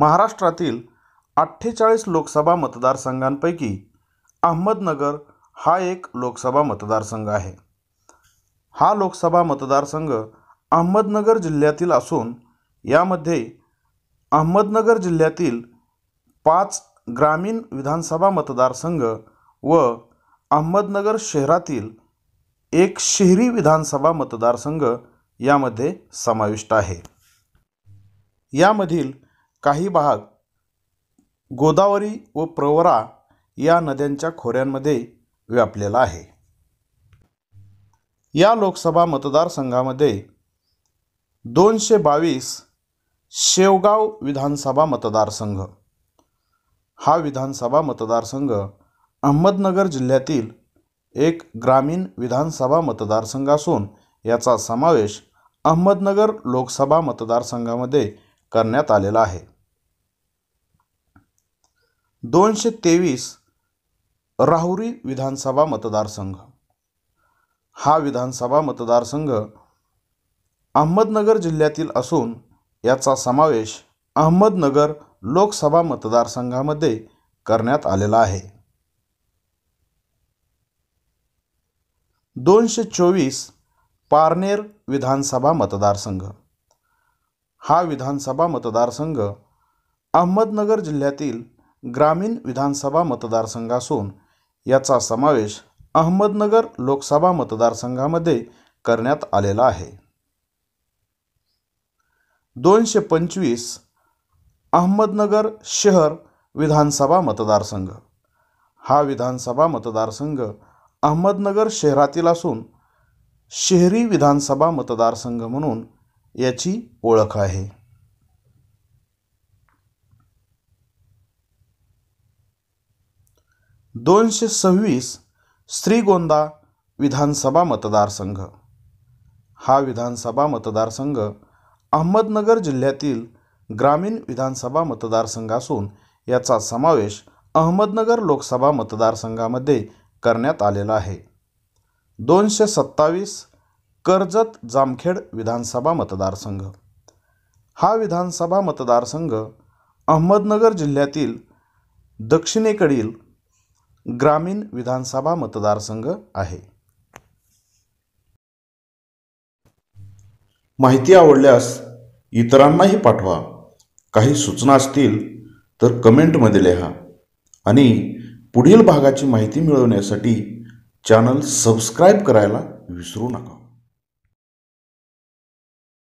महाराष्ट्रातील अठ्ठेचाळीस लोकसभा मतदारसंघांपैकी अहमदनगर हा एक लोकसभा मतदारसंघ आहे हा लोकसभा मतदारसंघ अहमदनगर जिल्ह्यातील असून यामध्ये अहमदनगर जिल्ह्यातील पाच ग्रामीण विधानसभा मतदारसंघ व अहमदनगर शहरातील एक शहरी विधानसभा मतदारसंघ यामध्ये समाविष्ट आहे यामधील काही भाग गोदावरी व प्रवरा या नद्यांच्या खोऱ्यांमध्ये व्यापलेला आहे या लोकसभा मतदारसंघामध्ये दोनशे बावीस शेवगाव विधानसभा मतदारसंघ हा विधानसभा मतदारसंघ अहमदनगर जिल्ह्यातील एक ग्रामीण विधानसभा मतदारसंघ असून याचा समावेश अहमदनगर लोकसभा मतदारसंघामध्ये करण्यात आलेला आहे दोनशे तेवीस राहुरी विधानसभा मतदारसंघ हा विधानसभा मतदारसंघ अहमदनगर जिल्ह्यातील असून याचा समावेश अहमदनगर लोकसभा मतदारसंघामध्ये करण्यात आलेला आहे दोनशे चोवीस पारनेर विधानसभा मतदारसंघ हा विधानसभा मतदारसंघ अहमदनगर जिल्ह्यातील ग्रामीण विधानसभा मतदारसंघ असून याचा समावेश अहमदनगर लोकसभा मतदारसंघामध्ये करण्यात आलेला आहे दोनशे पंचवीस अहमदनगर शहर विधानसभा मतदारसंघ हा विधानसभा मतदारसंघ अहमदनगर शहरातील असून शहरी विधानसभा मतदारसंघ म्हणून याची ओळख आहे दोनशे सव्वीस श्रीगोंदा विधानसभा मतदारसंघ हा विधानसभा मतदारसंघ अहमदनगर जिल्ह्यातील ग्रामीण विधानसभा मतदारसंघ असून याचा समावेश अहमदनगर लोकसभा मतदारसंघामध्ये करण्यात आलेला आहे दोनशे सत्तावीस कर्जत जामखेड विधानसभा मतदारसंघ हा विधानसभा मतदारसंघ अहमदनगर जिल्ह्यातील दक्षिणेकडील ग्रामीण विधानसभा मतदारसंघ आहे माहिती आवडल्यास इतरांनाही पाठवा काही सूचना असतील तर कमेंटमध्ये लिहा आणि पुढील भागाची माहिती मिळवण्यासाठी चॅनल सबस्क्राईब करायला विसरू नका